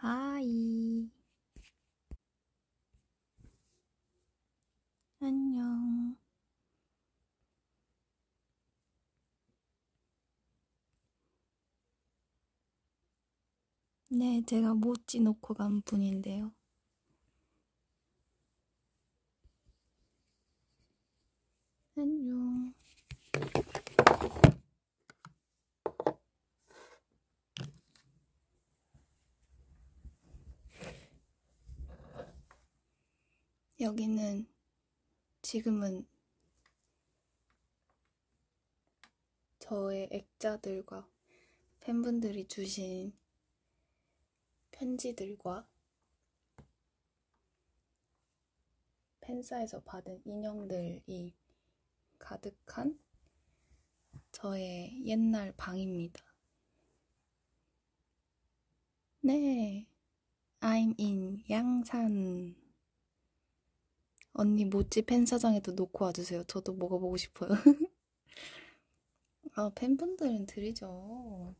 하이. 안녕. 네, 제가 모찌 놓고 간 분인데요. 안녕. 여기는 지금은 저의 액자들과 팬분들이 주신 편지들과 팬사에서 받은 인형들이 가득한 저의 옛날 방입니다. 네, I'm in 양산. 언니 모찌 팬사장에도 놓고 와주세요. 저도 먹어보고 싶어요. 아, 팬분들은 드리죠.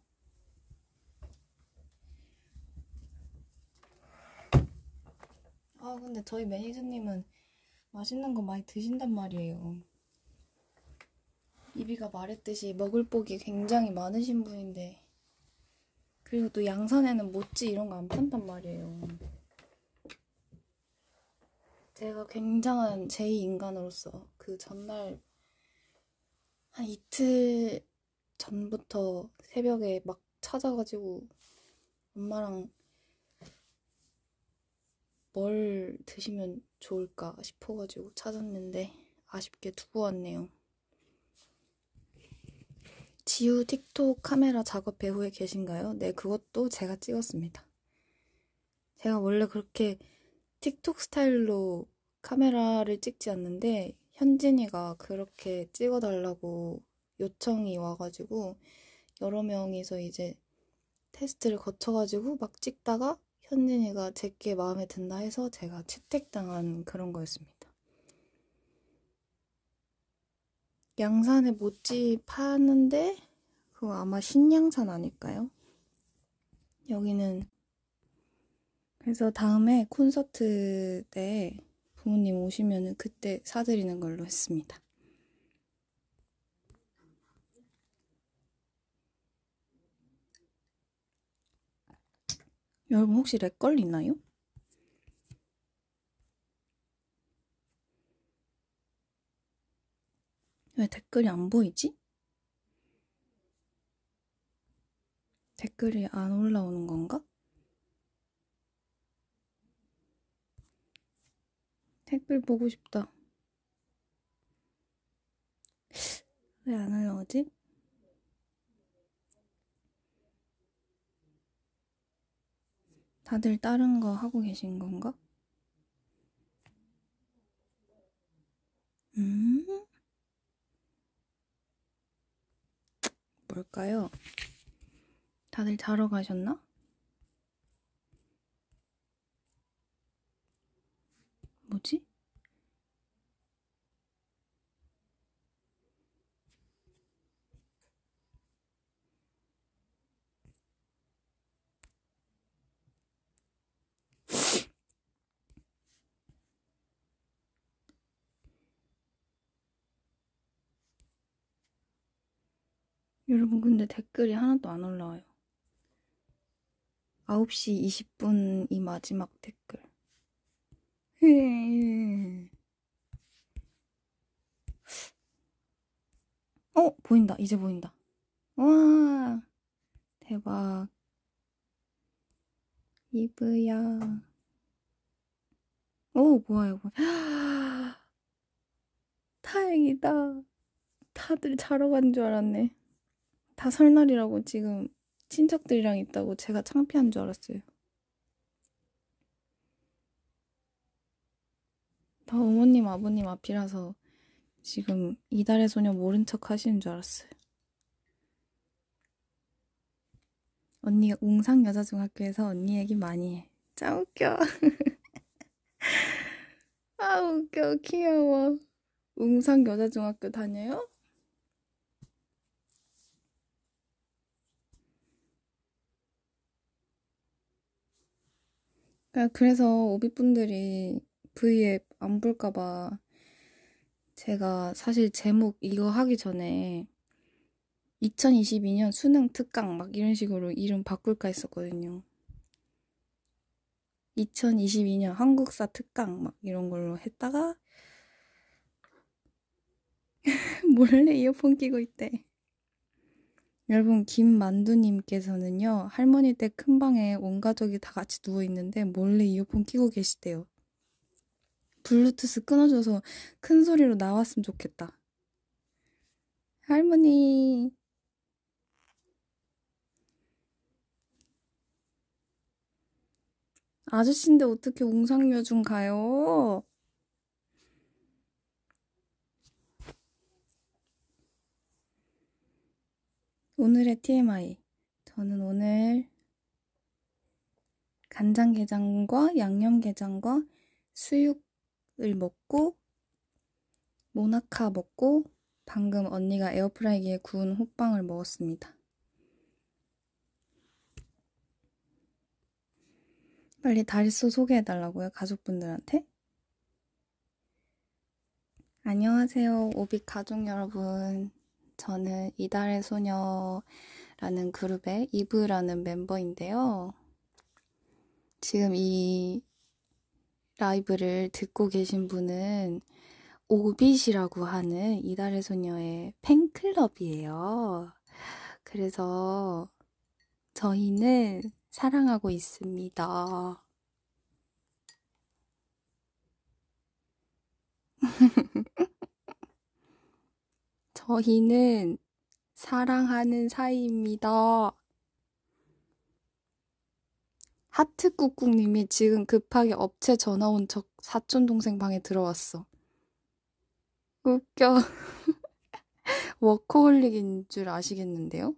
아, 근데 저희 매니저님은 맛있는 거 많이 드신단 말이에요. 이비가 말했듯이 먹을 복이 굉장히 많으신 분인데 그리고 또 양산에는 모찌 이런 거 안 판단 말이에요. 제가 굉장한 제2인간으로서 그 전날 한 이틀 전부터 새벽에 막 찾아가지고 엄마랑 뭘 드시면 좋을까 싶어가지고 찾았는데 아쉽게 두고 왔네요. 지우 틱톡 카메라 작업 배후에 계신가요? 네, 그것도 제가 찍었습니다. 제가 원래 그렇게 틱톡 스타일로 카메라를 찍지 않는데 현진이가 그렇게 찍어달라고 요청이 와가지고 여러 명이서 이제 테스트를 거쳐가지고 막 찍다가 현진이가 제게 마음에 든다 해서 제가 채택당한 그런 거였습니다. 양산에 못지 파는데 그거 아마 신양산 아닐까요? 여기는 그래서 다음에 콘서트 때 부모님 오시면은 그때 사드리는 걸로 했습니다. 여러분 혹시 렉 걸리나요? 왜 댓글이 안 보이지? 댓글이 안 올라오는 건가? 책빛 보고 싶다. 왜안 올라오지? 다들 다른 거 하고 계신 건가? 음? 뭘까요? 다들 자러 가셨나? 뭐지? 여러분 근데 댓글이 하나도 안 올라와요. 9시 20분이 마지막 댓글. 예. 어, 보인다. 이제 보인다. 와, 대박. 이브야. 오, 뭐야, 이거. 다행이다. 다들 자러 간 줄 알았네. 다 설날이라고 지금 친척들이랑 있다고 제가 창피한 줄 알았어요. 다 어머님, 아버님 앞이라서 지금 이달의 소녀 모른 척 하시는 줄 알았어요. 언니가 웅상여자중학교에서 언니 얘기 많이 해. 짱 웃겨. 아, 웃겨. 귀여워. 웅상여자중학교 다녀요? 그러니까 그래서 오비분들이 브이앱 안 볼까봐 제가 사실 제목 이거 하기 전에 2022년 수능 특강 막 이런 식으로 이름 바꿀까 했었거든요. 2022년 한국사 특강 막 이런 걸로 했다가 몰래 이어폰 끼고 있대. 여러분 김만두님께서는요 할머니 댁 큰 방에 온 가족이 다 같이 누워 있는데 몰래 이어폰 끼고 계시대요. 블루투스 끊어줘서 큰 소리로 나왔으면 좋겠다. 할머니. 아저씨인데 어떻게 웅상여중 가요? 오늘의 TMI. 저는 오늘 간장게장과 양념게장과 수육 을 먹고 모나카 먹고 방금 언니가 에어프라이기에 구운 호빵을 먹었습니다. 빨리 다리소 소개해달라고요, 가족분들한테? 안녕하세요, 오빛 가족 여러분. 저는 이달의 소녀라는 그룹의 이브라는 멤버인데요. 지금 이 라이브를 듣고 계신 분은 오빗이라고 하는 이달의 소녀의 팬클럽이에요. 그래서 저희는 사랑하고 있습니다. 저희는 사랑하는 사이입니다. 하트꾹꾹님이 지금 급하게 업체 전화 온 척 사촌 동생 방에 들어왔어. 웃겨. 워커홀릭인 줄 아시겠는데요?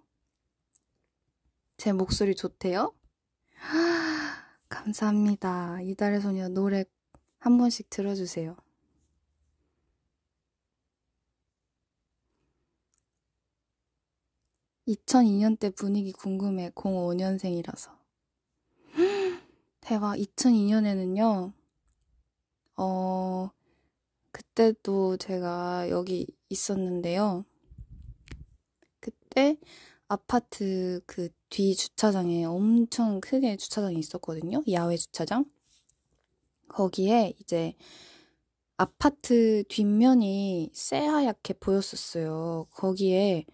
제 목소리 좋대요? 감사합니다. 이달의 소녀 노래 한 번씩 들어주세요. (2002년대) 분위기 궁금해 (05년생이라서) 대화 2002년에는요, 어, 그때도 제가 여기 있었는데요. 그때 아파트 그 뒤 주차장에 엄청 크게 주차장이 있었거든요. 야외 주차장. 거기에 이제 아파트 뒷면이 새하얗게 보였었어요. 거기에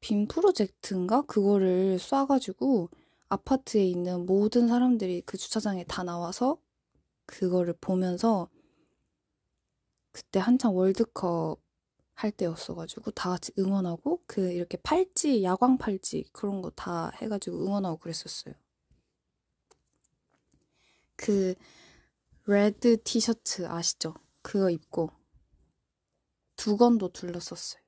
빔 프로젝트인가? 그거를 쏴가지고 아파트에 있는 모든 사람들이 그 주차장에 다 나와서 그거를 보면서 그때 한창 월드컵 할 때였어가지고 다 같이 응원하고 그 이렇게 팔찌, 야광 팔찌 그런 거 다 해가지고 응원하고 그랬었어요. 그 레드 티셔츠 아시죠? 그거 입고 두건도 둘렀었어요.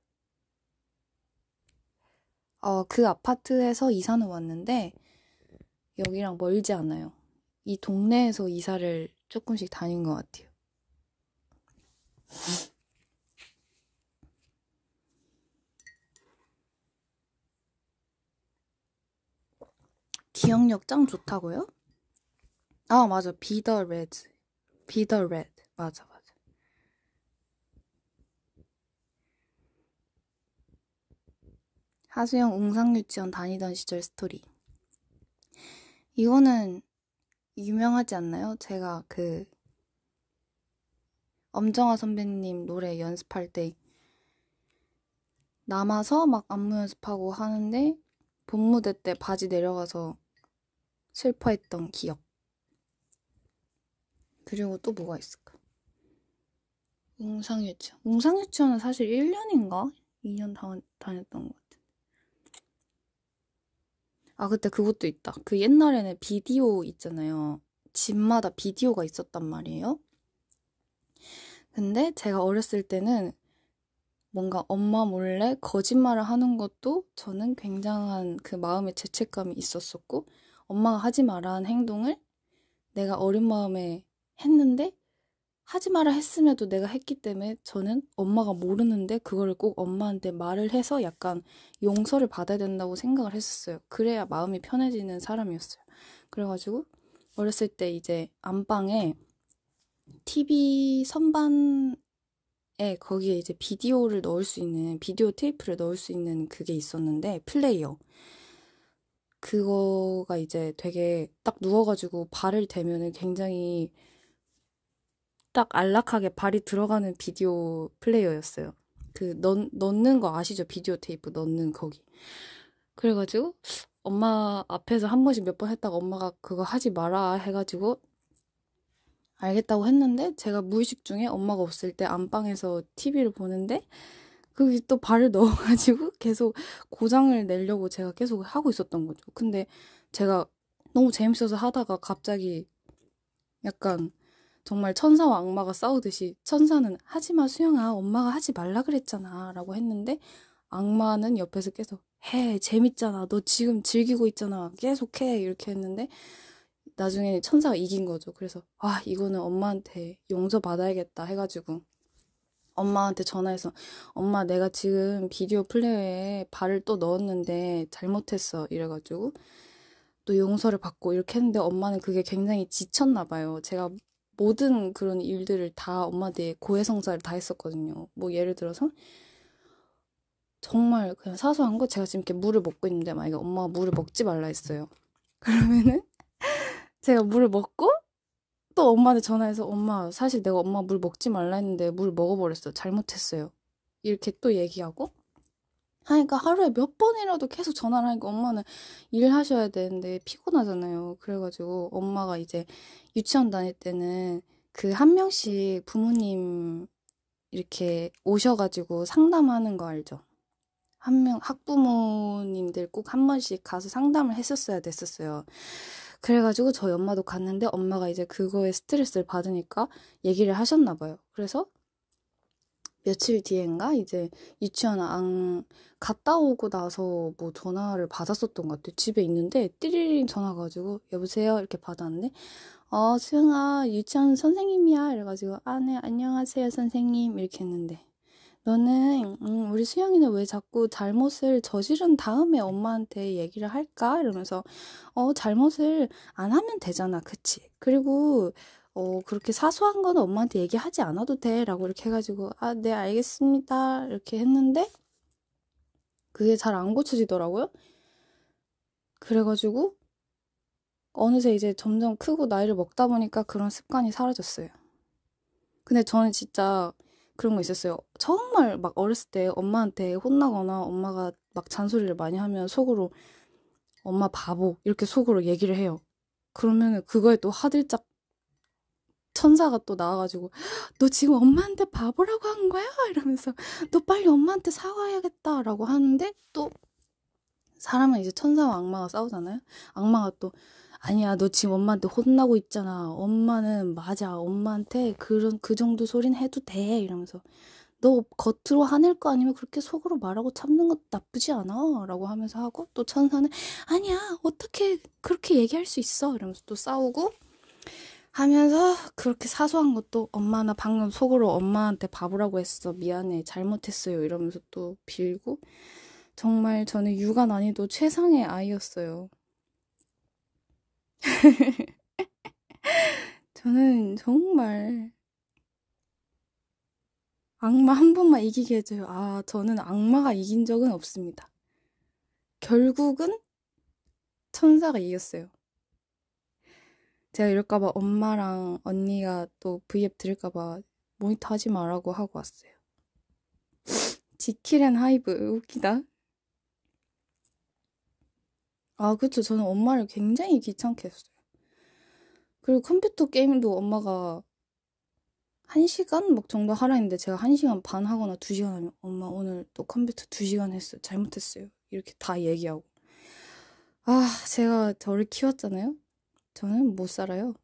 어, 그 아파트에서 이사는 왔는데 여기랑 멀지 않아요. 이 동네에서 이사를 조금씩 다닌 것 같아요. 기억력 짱 좋다고요? 아 맞아 비더 레드 비더 레드 맞아 맞아 하수영 웅상유치원 다니던 시절 스토리 이거는 유명하지 않나요? 제가 그 엄정화 선배님 노래 연습할 때 남아서 막 안무 연습하고 하는데 본 무대 때 바지 내려가서 슬퍼했던 기억. 그리고 또 뭐가 있을까? 웅상유치원. 웅상유치원은 사실 1년인가? 2년 다, 다녔던 것 아, 그때 그것도 있다. 그 옛날에는 비디오 있잖아요. 집마다 비디오가 있었단 말이에요. 근데 제가 어렸을 때는 뭔가 엄마 몰래 거짓말을 하는 것도 저는 굉장한 그 마음의 죄책감이 있었었고, 엄마가 하지 말라는 행동을 내가 어린 마음에 했는데 하지 마라 했음에도 내가 했기 때문에 저는 엄마가 모르는데 그걸꼭 엄마한테 말을 해서 약간 용서를 받아야 된다고 생각을 했었어요. 그래야 마음이 편해지는 사람이었어요. 그래가지고 어렸을 때 이제 안방에 TV 선반에 거기에 이제 비디오를 넣을 수 있는 비디오 테이프를 넣을 수 있는 그게 있었는데 플레이어. 그거가 이제 되게 딱 누워가지고 발을 대면은 굉장히 딱 안락하게 발이 들어가는 비디오 플레이어였어요. 그 넣, 넣는 거 아시죠? 비디오 테이프 넣는 거기. 그래가지고 엄마 앞에서 한 번씩 몇 번 했다가 엄마가 그거 하지 마라 해가지고 알겠다고 했는데 제가 무의식 중에 엄마가 없을 때 안방에서 TV를 보는데 그게 또 발을 넣어가지고 계속 고장을 내려고 제가 계속 하고 있었던 거죠. 근데 제가 너무 재밌어서 하다가 갑자기 약간 정말 천사와 악마가 싸우듯이 천사는 하지마 수영아 엄마가 하지 말라 그랬잖아 라고 했는데 악마는 옆에서 계속 해 재밌잖아 너 지금 즐기고 있잖아 계속해 이렇게 했는데 나중에 천사가 이긴 거죠 그래서 아 이거는 엄마한테 용서 받아야겠다 해가지고 엄마한테 전화해서 엄마 내가 지금 비디오 플레이어에 발을 또 넣었는데 잘못했어 이래가지고 또 용서를 받고 이렇게 했는데 엄마는 그게 굉장히 지쳤나 봐요 제가 모든 그런 일들을 다 엄마한테 고해성사를 다 했었거든요. 뭐 예를 들어서 정말 그냥 사소한 거 제가 지금 이렇게 물을 먹고 있는데 만약에 엄마가 물을 먹지 말라 했어요. 그러면은 제가 물을 먹고 또 엄마한테 전화해서 엄마 사실 내가 엄마 물 먹지 말라 했는데 물 먹어버렸어. 잘못했어요. 이렇게 또 얘기하고 하니까 하루에 몇 번이라도 계속 전화를 하니까 엄마는 일하셔야 되는데 피곤하잖아요. 그래가지고 엄마가 이제 유치원 다닐 때는 그 한 명씩 부모님 이렇게 오셔가지고 상담하는 거 알죠? 한 명, 학부모님들 꼭 한 번씩 가서 상담을 했었어야 됐었어요. 그래가지고 저희 엄마도 갔는데 엄마가 이제 그거에 스트레스를 받으니까 얘기를 하셨나 봐요. 그래서 며칠 뒤엔가 이제 유치원 안 갔다 오고 나서 뭐 전화를 받았었던 것 같아요. 집에 있는데 띠리링 전화 가지고 여보세요 이렇게 받았는데 어 수영아 유치원 선생님이야 이래가지고 아 네 안녕하세요 선생님 이렇게 했는데 너는 음, 우리 수영이는 왜 자꾸 잘못을 저지른 다음에 엄마한테 얘기를 할까 이러면서 어 잘못을 안 하면 되잖아 그치 그리고 어, 그렇게 사소한 건 엄마한테 얘기하지 않아도 돼. 라고 이렇게 해가지고, 아, 네, 알겠습니다. 이렇게 했는데, 그게 잘 안 고쳐지더라고요. 그래가지고, 어느새 이제 점점 크고 나이를 먹다 보니까 그런 습관이 사라졌어요. 근데 저는 진짜 그런 거 있었어요. 정말 막 어렸을 때 엄마한테 혼나거나 엄마가 막 잔소리를 많이 하면 속으로 엄마 바보 이렇게 속으로 얘기를 해요. 그러면 그거에 또하들짝 천사가 또 나와가지고 너 지금 엄마한테 바보라고 한 거야? 이러면서 너 빨리 엄마한테 사과해야겠다라고 하는데 또 사람은 이제 천사와 악마가 싸우잖아요. 악마가 또 아니야 너 지금 엄마한테 혼나고 있잖아. 엄마는 맞아. 엄마한테 그런 그 정도 소린 해도 돼 이러면서 너 겉으로 화낼 거 아니면 그렇게 속으로 말하고 참는 것도 나쁘지 않아. 라고 하면서 하고, 또 천사는, 아니야, 어떻게 그렇게 얘기할 수 있어. 이러면서 또 싸우고, 하면서 그렇게 사소한 것도 엄마 나 방금 속으로 엄마한테 바보라고 했어 미안해 잘못했어요 이러면서 또 빌고 정말 저는 육아 난이도 최상의 아이였어요. 저는 정말 악마 한 번만 이기게 해줘요. 아, 저는 악마가 이긴 적은 없습니다. 결국은 천사가 이겼어요. 제가 이럴까봐 엄마랑 언니가 또브이앱 들을까봐 모니터 하지 말라고 하고 왔어요. 지킬앤 하이브 웃기다. 아 그쵸 저는 엄마를 굉장히 귀찮게 했어요. 그리고 컴퓨터 게임도 엄마가 1시간 막 정도 하라 했는데 제가 1시간 반 하거나 2시간 하면 엄마 오늘 또 컴퓨터 2시간 했어요. 잘못했어요. 이렇게 다 얘기하고. 아, 제가 저를 키웠잖아요. 저는 못 살아요.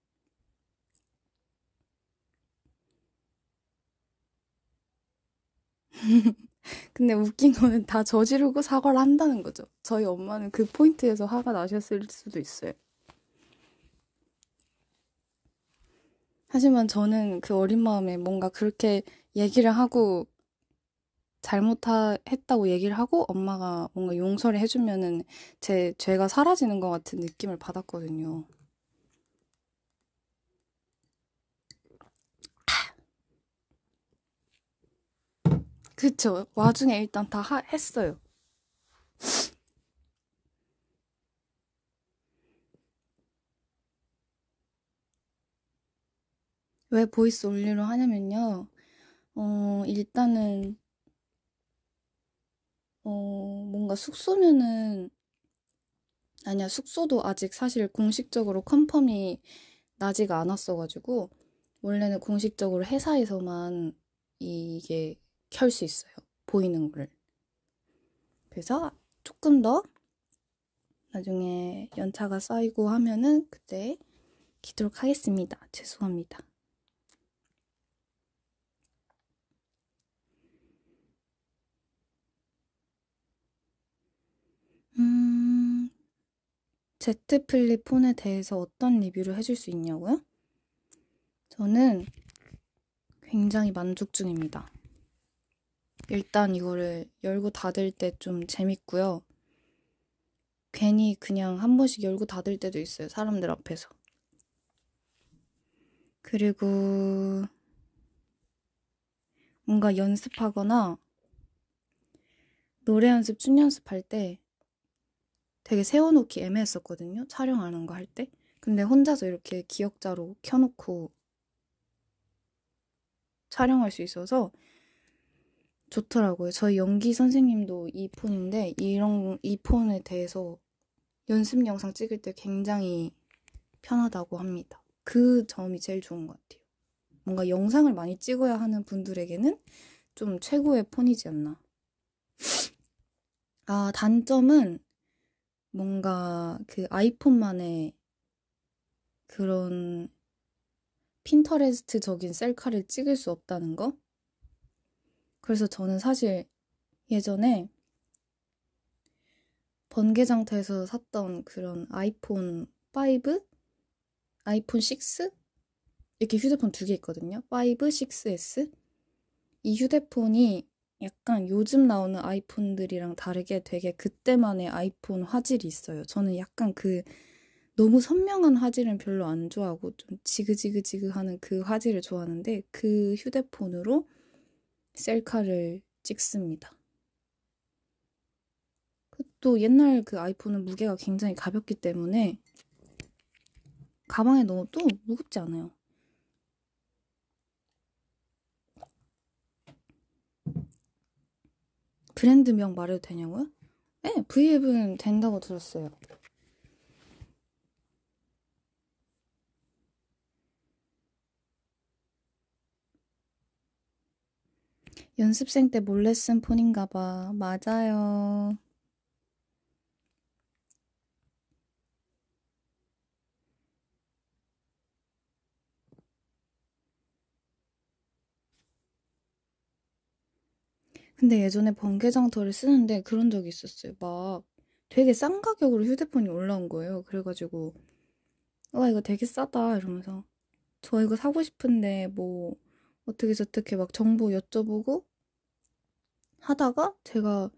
근데 웃긴 거는 다 저지르고 사과를 한다는 거죠. 저희 엄마는 그 포인트에서 화가 나셨을 수도 있어요. 하지만 저는 그 어린 마음에 뭔가 그렇게 얘기를 하고 잘못했다고 얘기를 하고 엄마가 뭔가 용서를 해주면은 제 죄가 사라지는 것 같은 느낌을 받았거든요. 그쵸. 와중에 일단 다 하, 했어요. 왜 보이스 올리로 하냐면요. 어, 일단은, 어, 뭔가 숙소면은, 아니야, 숙소도 아직 사실 공식적으로 컨펌이 나지가 않았어가지고, 원래는 공식적으로 회사에서만 이게 켤수 있어요. 보이는 거를. 그래서 조금 더 나중에 연차가 쌓이고 하면은 그때 기도록 하겠습니다. 죄송합니다. 음, Z 플립 폰에 대해서 어떤 리뷰를 해줄 수 있냐고요? 저는 굉장히 만족 중입니다. 일단 이거를 열고 닫을 때 좀 재밌고요. 괜히 그냥 한 번씩 열고 닫을 때도 있어요. 사람들 앞에서. 그리고 뭔가 연습하거나 노래 연습, 춤 연습할 때 되게 세워놓기 애매했었거든요. 촬영하는 거 할 때. 근데 혼자서 이렇게 기억자로 켜놓고 촬영할 수 있어서 좋더라고요. 저희 연기 선생님도 이 폰인데 이런 이 폰에 대해서 연습 영상 찍을 때 굉장히 편하다고 합니다. 그 점이 제일 좋은 것 같아요. 뭔가 영상을 많이 찍어야 하는 분들에게는 좀 최고의 폰이지 않나. 아, 단점은 뭔가 그 아이폰만의 그런 핀터레스트적인 셀카를 찍을 수 없다는 거? 그래서 저는 사실 예전에 번개장터에서 샀던 그런 아이폰 5, 아이폰 6 이렇게 휴대폰 두 개 있거든요. 5, 6s 이 휴대폰이 약간 요즘 나오는 아이폰들이랑 다르게 되게 그때만의 아이폰 화질이 있어요. 저는 약간 그 너무 선명한 화질은 별로 안 좋아하고 좀 지그지그지그하는 그 화질을 좋아하는데 그 휴대폰으로 셀카를 찍습니다. 또 옛날 그 아이폰은 무게가 굉장히 가볍기 때문에 가방에 넣어도 무겁지 않아요. 브랜드명 말해도 되냐고요? 네, V앱은 된다고 들었어요. 연습생 때 몰래 쓴 폰인가 봐. 맞아요. 근데 예전에 번개장터를 쓰는데 그런 적이 있었어요. 막 되게 싼 가격으로 휴대폰이 올라온 거예요. 그래가지고 와 이거 되게 싸다 이러면서 저 이거 사고 싶은데 뭐 어떻게 저떻게 막 정보 여쭤보고 하다가 제가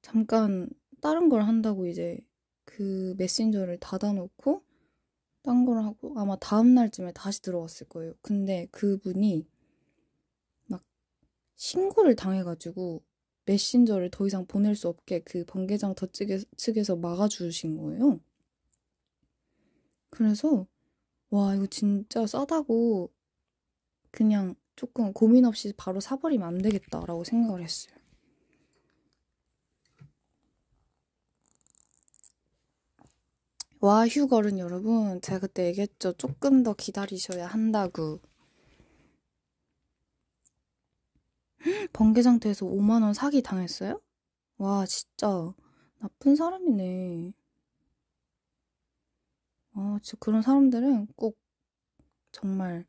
잠깐 다른 걸 한다고 이제 그 메신저를 닫아놓고 딴 걸 하고 아마 다음 날쯤에 다시 들어왔을 거예요. 근데 그분이 막 신고를 당해가지고 메신저를 더 이상 보낼 수 없게 그 번개장 더 측에서 막아주신 거예요. 그래서 와 이거 진짜 싸다고 그냥 조금 고민 없이 바로 사버리면 안 되겠다라고 생각을 했어요. 와 휴걸은 여러분 제가 그때 얘기했죠. 조금 더 기다리셔야 한다고. 번개 상태에서 5만 원 사기 당했어요? 와 진짜 나쁜 사람이네. 아, 진짜 그런 사람들은 꼭 정말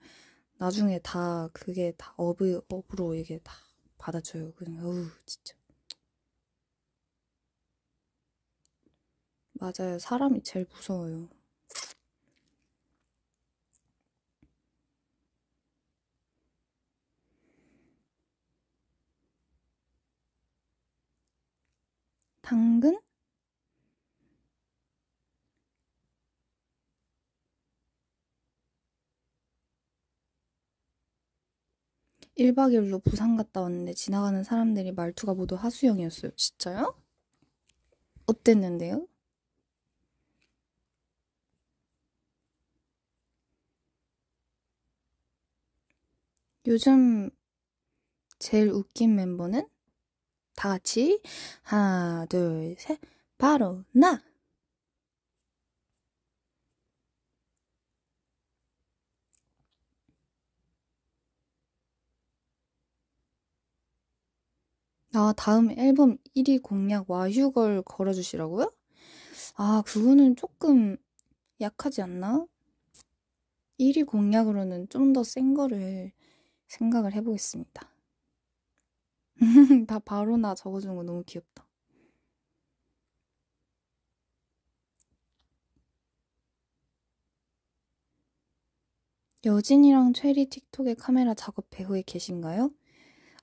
나중에 다 그게 다 업이, 업으로 이게 다 받아줘요. 그냥 어우 진짜. 맞아요. 사람이 제일 무서워요. 당근? 1박 2일로 부산 갔다 왔는데 지나가는 사람들이 말투가 모두 하수영이었어요. 진짜요? 어땠는데요? 요즘 제일 웃긴 멤버는 다 같이 하나, 둘, 셋, 바로 나! 아, 다음 앨범 1위 공약 와휴걸 걸어주시라고요? 아, 그거는 조금 약하지 않나? 1위 공약으로는 좀 더 센 거를 생각을 해보겠습니다. 다 바로나 적어준 거 너무 귀엽다. 여진이랑 최리 틱톡의 카메라 작업 배후에 계신가요?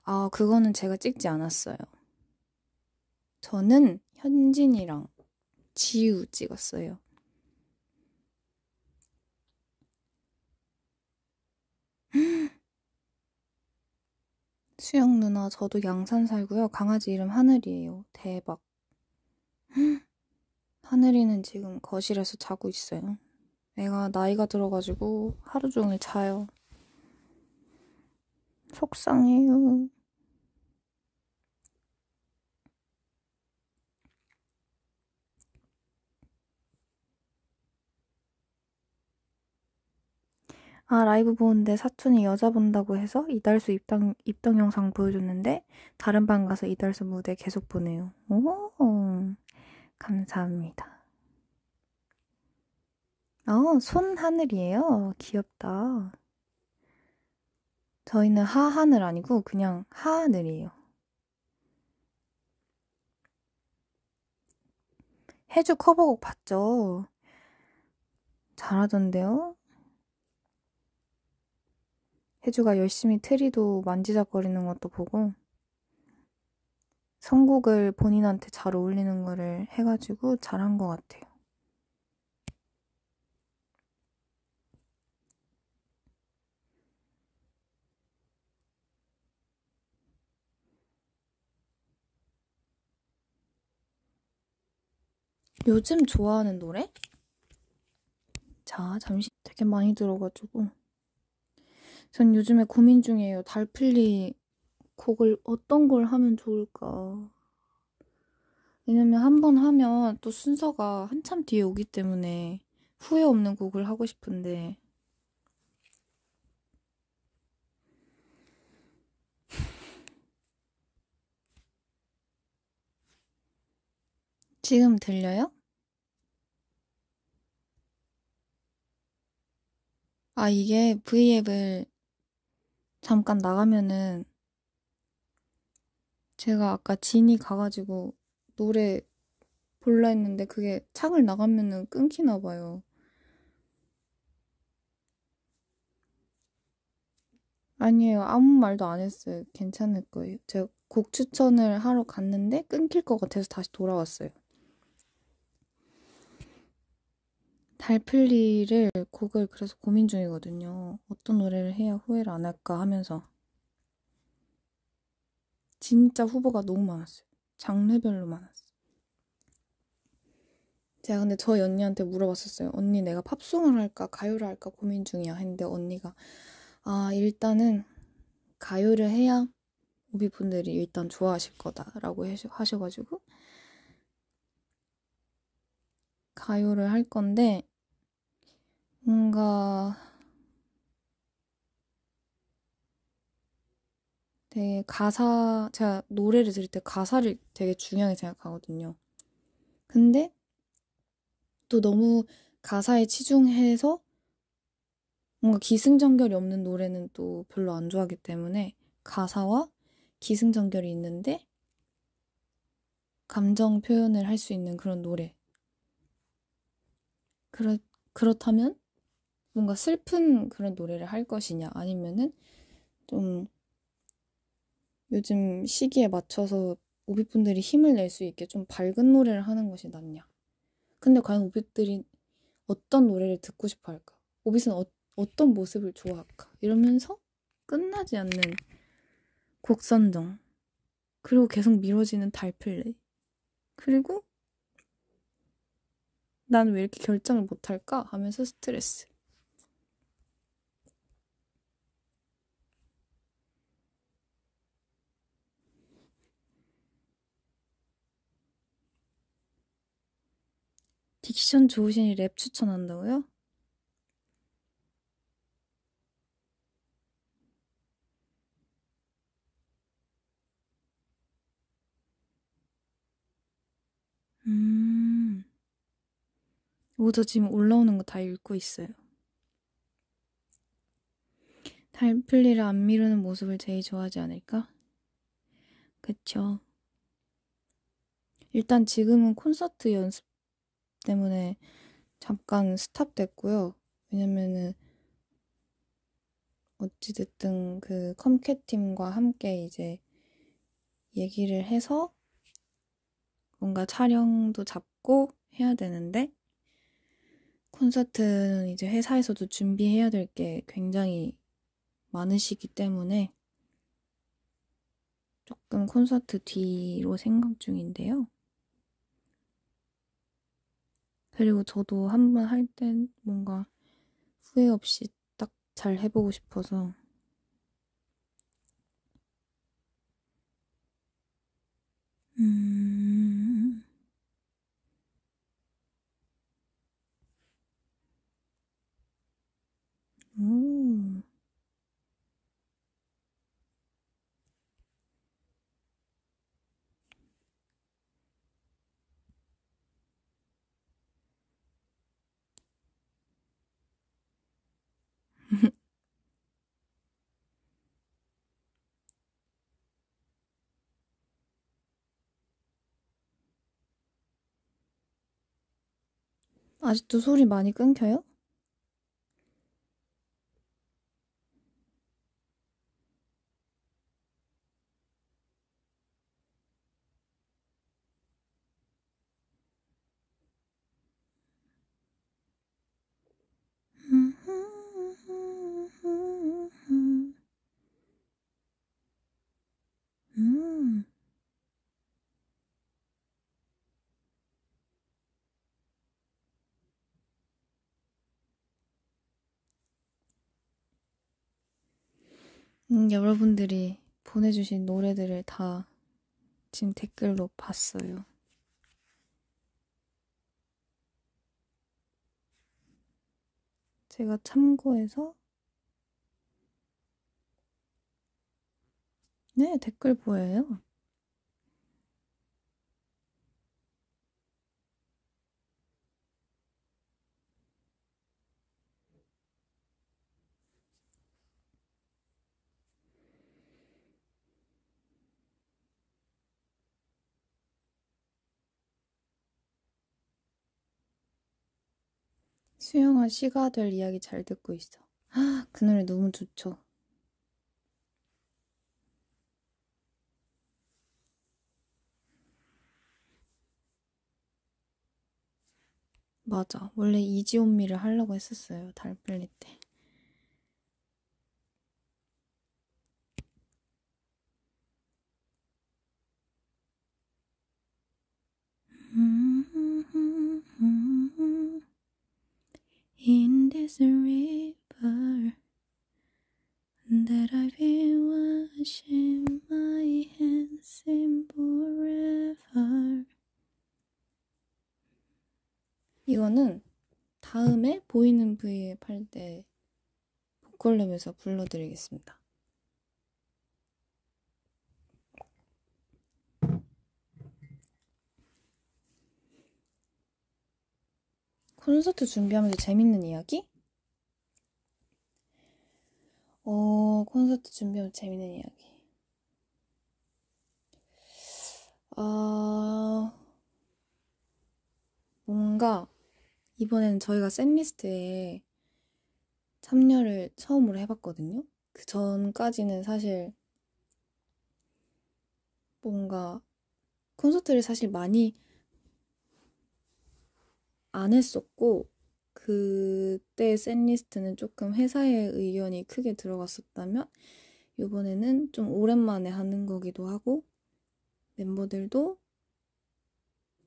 아, 그거는 제가 찍지 않았어요. 저는 현진이랑 지우 찍었어요. 수영 누나, 저도 양산 살고요. 강아지 이름 하늘이에요. 대박. 하늘이는 지금 거실에서 자고 있어요. 애가 나이가 들어가지고 하루 종일 자요. 속상해요. 아, 라이브 보는데 사촌이 여자 본다고 해서 이달수 입당, 입당 영상 보여줬는데 다른 방 가서 이달수 무대 계속 보네요. 오, 감사합니다. 어, 손하늘이에요. 귀엽다. 저희는 하하늘 아니고 그냥 하늘이에요 해주 커버곡 봤죠? 잘하던데요? 해주가 열심히 트리도 만지작거리는 것도 보고 선곡을 본인한테 잘 어울리는 거를 해가지고 잘한 것 같아요. 요즘 좋아하는 노래? 자, 잠시 되게 많이 들어가지고. 전 요즘에 고민 중이에요. 달플리 곡을 어떤 걸 하면 좋을까. 왜냐면 한 번 하면 또 순서가 한참 뒤에 오기 때문에 후회 없는 곡을 하고 싶은데 지금 들려요? 아, 이게 V앱을 잠깐 나가면은 제가 아까 진이 가가지고 노래 볼라 했는데 그게 창을 나가면은 끊기나 봐요. 아니에요. 아무 말도 안 했어요. 괜찮을 거예요. 제가 곡 추천을 하러 갔는데 끊길 것 같아서 다시 돌아왔어요. 달플리를 곡을 그래서 고민 중이거든요. 어떤 노래를 해야 후회를 안 할까 하면서. 진짜 후보가 너무 많았어요. 장르별로 많았어요. 제가 근데 저희 언니한테 물어봤었어요. 언니 내가 팝송을 할까 가요를 할까 고민 중이야 했는데 언니가 아 일단은 가요를 해야 우리 분들이 일단 좋아하실 거다라고 하셔가지고 가요를 할 건데 뭔가 되게 가사, 제가 노래를 들을 때 가사를 되게 중요하게 생각하거든요. 근데 또 너무 가사에 치중해서 뭔가 기승전결이 없는 노래는 또 별로 안 좋아하기 때문에 가사와 기승전결이 있는데 감정 표현을 할 수 있는 그런 노래. 그렇, 그렇다면 뭔가 슬픈 그런 노래를 할 것이냐 아니면은 좀 요즘 시기에 맞춰서 오빛분들이 힘을 낼 수 있게 좀 밝은 노래를 하는 것이 낫냐. 근데 과연 오빛들이 어떤 노래를 듣고 싶어 할까? 오빛은 어, 어떤 모습을 좋아할까? 이러면서 끝나지 않는 곡 선정. 그리고 계속 미뤄지는 달플레이. 그리고 난 왜 이렇게 결정을 못할까? 하면서 스트레스. 딕션 좋으시니 랩 추천한다고요? 음. 오, 저 지금 올라오는 거 다 읽고 있어요. 달플리를 안 미루는 모습을 제일 좋아하지 않을까? 그쵸. 일단 지금은 콘서트 연습 때문에 잠깐 스탑됐고요. 왜냐면은 어찌됐든 그 컴캣 팀과 함께 이제 얘기를 해서 뭔가 촬영도 잡고 해야 되는데 콘서트는 이제 회사에서도 준비해야 될 게 굉장히 많으시기 때문에 조금 콘서트 뒤로 생각 중인데요. 그리고 저도 한번할 땐 뭔가 후회 없이 딱 잘 해보고 싶어서 음. 아직도 소리 많이 끊겨요? 음, 여러분들이 보내주신 노래들을 다 지금 댓글로 봤어요. 제가 참고해서 네, 댓글 보여요. 수영아 시가 될 이야기 잘 듣고 있어. 아, 그 노래 너무 좋죠. 맞아. 원래 이지온미를 하려고 했었어요. 달플리 때. in this river that I've been washing my hands in forever. 이거는 다음에 보이는 부위에 팔때 보컬룸에서 불러드리겠습니다. 콘서트 준비하면서 재밌는 이야기? 어, 콘서트 준비하면서 재밌는 이야기. 어, 뭔가, 이번에는 저희가 샌리스트에 참여를 처음으로 해봤거든요? 그 전까지는 사실, 뭔가, 콘서트를 사실 많이 안 했었고, 그때 샌리스트는 조금 회사의 의견이 크게 들어갔었다면, 이번에는 좀 오랜만에 하는 거기도 하고, 멤버들도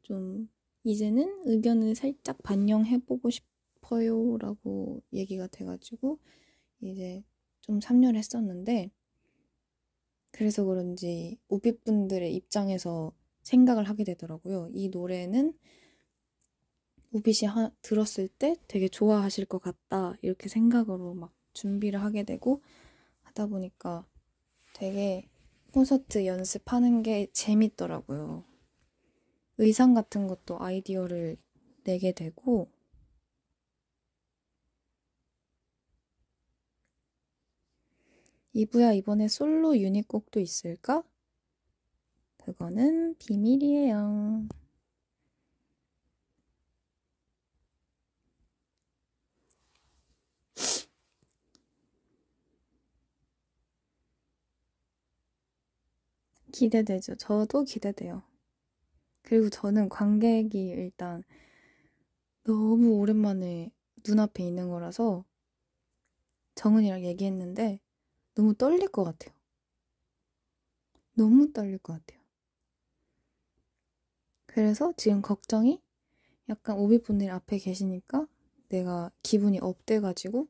좀 이제는 의견을 살짝 반영해보고 싶어요 라고 얘기가 돼가지고, 이제 좀참여 했었는데, 그래서 그런지 우빛분들의 입장에서 생각을 하게 되더라고요. 이 노래는 우빗이 하, 들었을 때 되게 좋아하실 것 같다 이렇게 생각으로 막 준비를 하게 되고 하다 보니까 되게 콘서트 연습하는 게 재밌더라고요. 의상 같은 것도 아이디어를 내게 되고 이브야 이번에 솔로 유닛곡도 있을까? 그거는 비밀이에요. 기대되죠. 저도 기대돼요. 그리고 저는 관객이 일단 너무 오랜만에 눈앞에 있는 거라서 정은이랑 얘기했는데 너무 떨릴 것 같아요. 너무 떨릴 것 같아요. 그래서 지금 걱정이 약간 오비분들이 앞에 계시니까 내가 기분이 업돼가지고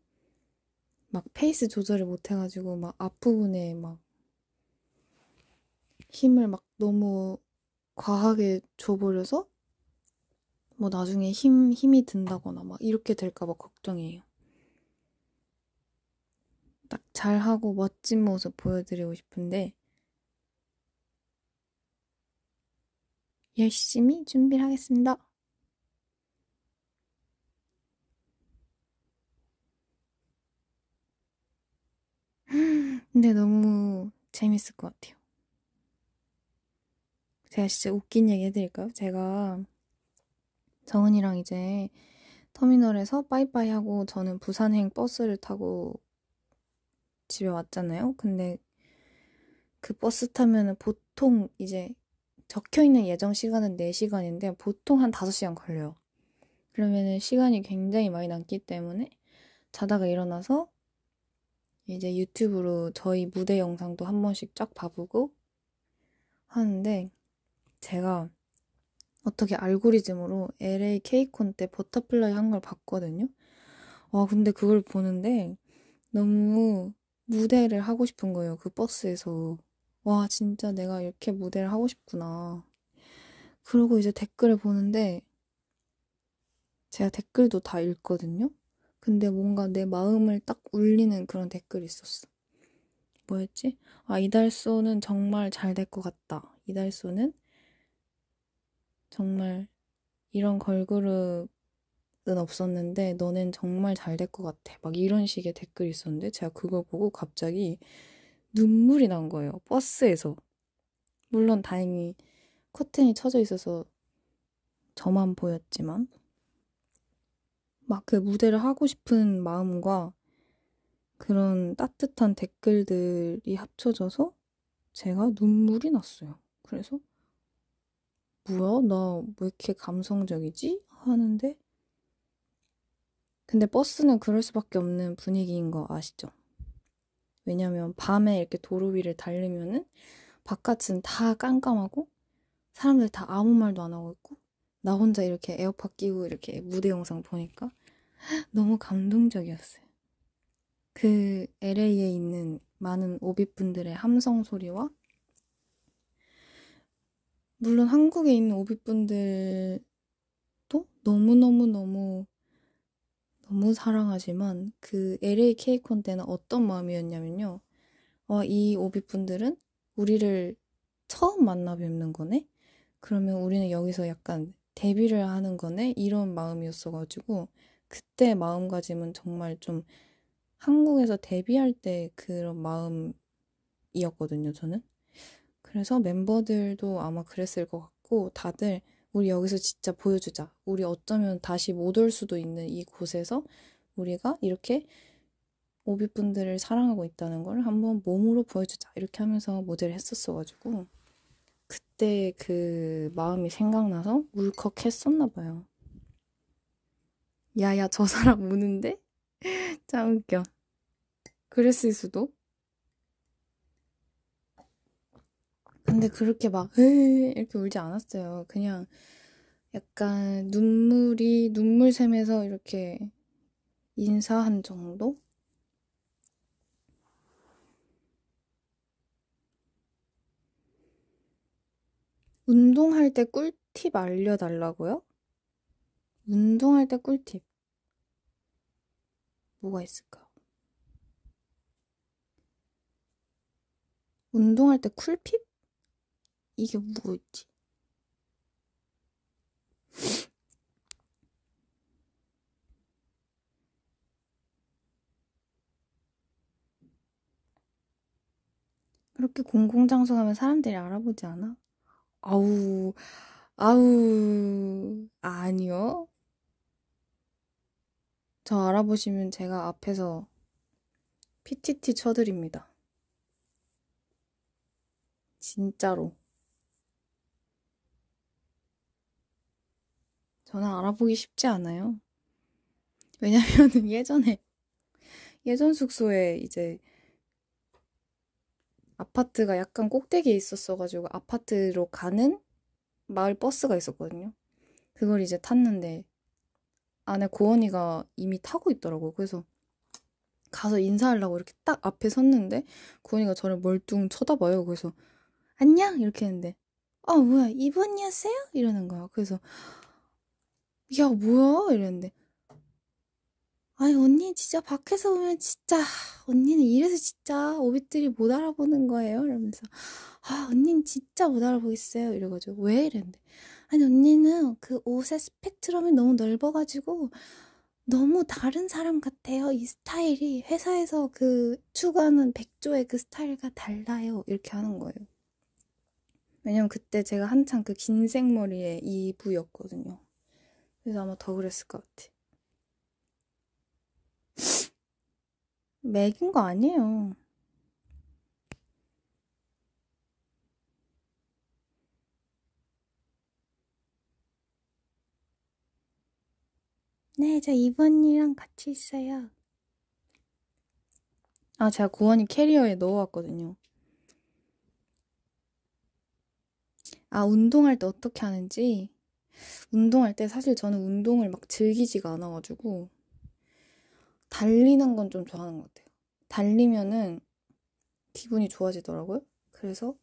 막 페이스 조절을 못해가지고 막 앞부분에 막 힘을 막 너무 과하게 줘버려서 뭐 나중에 힘, 힘이 든다거나 막 이렇게 될까봐 걱정이에요. 딱 잘하고 멋진 모습 보여드리고 싶은데 열심히 준비를 하겠습니다. 근데 너무 재밌을 것 같아요. 제가 진짜 웃긴 얘기 해드릴까요? 제가 정은이랑 이제 터미널에서 빠이빠이 하고 저는 부산행 버스를 타고 집에 왔잖아요. 근데 그 버스 타면은 보통 이제 적혀있는 예정 시간은 4시간인데 보통 한 5시간 걸려요. 그러면은 시간이 굉장히 많이 남기 때문에 자다가 일어나서 이제 유튜브로 저희 무대 영상도 한 번씩 쫙 봐보고 하는데 제가 어떻게 알고리즘으로 LA 케이콘 때 버터플라이 한 걸 봤거든요. 와, 근데 그걸 보는데 너무 무대를 하고 싶은 거예요. 그 버스에서. 와, 진짜 내가 이렇게 무대를 하고 싶구나. 그러고 이제 댓글을 보는데 제가 댓글도 다 읽거든요. 근데 뭔가 내 마음을 딱 울리는 그런 댓글이 있었어. 뭐였지? 아, 이달소는 정말 잘 될 것 같다. 이달소는 정말 이런 걸그룹은 없었는데 너넨 정말 잘 될 것 같아. 막 이런 식의 댓글이 있었는데 제가 그걸 보고 갑자기 눈물이 난 거예요. 버스에서. 물론 다행히 커튼이 쳐져 있어서 저만 보였지만 막 그 무대를 하고 싶은 마음과 그런 따뜻한 댓글들이 합쳐져서 제가 눈물이 났어요. 그래서 뭐야? 나 왜 이렇게 감성적이지? 하는데 근데 버스는 그럴 수밖에 없는 분위기인 거 아시죠? 왜냐면 밤에 이렇게 도로 위를 달리면은 바깥은 다 깜깜하고 사람들 다 아무 말도 안 하고 있고 나 혼자 이렇게 에어팟 끼고 이렇게 무대 영상 보니까 너무 감동적이었어요. 그 LA에 있는 많은 오빛분들의 함성 소리와 물론 한국에 있는 오빛분들도 너무너무너무 너무 사랑하지만 그 LA 케이콘 때는 어떤 마음이었냐면요. 와, 어, 이오빛분들은 우리를 처음 만나 뵙는 거네? 그러면 우리는 여기서 약간 데뷔를 하는 거네? 이런 마음이었어가지고 그때 마음가짐은 정말 좀 한국에서 데뷔할 때 그런 마음이었거든요, 저는. 그래서 멤버들도 아마 그랬을 것 같고 다들 우리 여기서 진짜 보여주자. 우리 어쩌면 다시 못 올 수도 있는 이 곳에서 우리가 이렇게 오비분들을 사랑하고 있다는 걸 한번 몸으로 보여주자. 이렇게 하면서 모델을 했었어가지고 그때 그 마음이 생각나서 울컥했었나 봐요. 야야 저 사람 우는데? 짱 웃겨. 그랬을 수도. 근데 그렇게 막 이렇게 울지 않았어요. 그냥 약간 눈물이 눈물샘에서 이렇게 인사한 정도? 운동할 때 꿀팁 알려달라고요? 운동할 때 꿀팁. 뭐가 있을까 운동할 때 쿨핍? 이게 뭐지? 그렇게 공공장소 가면 사람들이 알아보지 않아? 아우, 아우, 아니요. 저 알아보시면 제가 앞에서 PTT 쳐드립니다. 진짜로. 저는 알아보기 쉽지 않아요. 왜냐면 예전에, 예전 숙소에 이제 아파트가 약간 꼭대기에 있었어가지고 아파트로 가는 마을 버스가 있었거든요. 그걸 이제 탔는데 안에 고원이가 이미 타고 있더라고요. 그래서 가서 인사하려고 이렇게 딱 앞에 섰는데 고원이가 저를 멀뚱 쳐다봐요. 그래서 안녕 이렇게 했는데 아 뭐야 이번이었어요? 이러는 거야. 그래서 야, 뭐야? 이랬는데. 아니, 언니 진짜 밖에서 보면 진짜, 언니는 이래서 진짜 오빛들이 못 알아보는 거예요? 이러면서. 아, 언니는 진짜 못 알아보겠어요. 이래가지고. 왜? 이랬는데. 아니, 언니는 그 옷의 스펙트럼이 너무 넓어가지고, 너무 다른 사람 같아요. 이 스타일이 회사에서 그 추구하는 백조의 그 스타일과 달라요. 이렇게 하는 거예요. 왜냐면 그때 제가 한창 그 긴 생머리의 이부였거든요. 그래서 아마 더 그랬을 것 같아. 맥인 거 아니에요. 네, 저 이번이랑 같이 있어요. 아, 제가 구원이 캐리어에 넣어왔거든요. 아, 운동할 때 어떻게 하는지 운동할 때 사실 저는 운동을 막 즐기지가 않아가지고 달리는 건 좀 좋아하는 것 같아요. 달리면은 기분이 좋아지더라고요. 그래서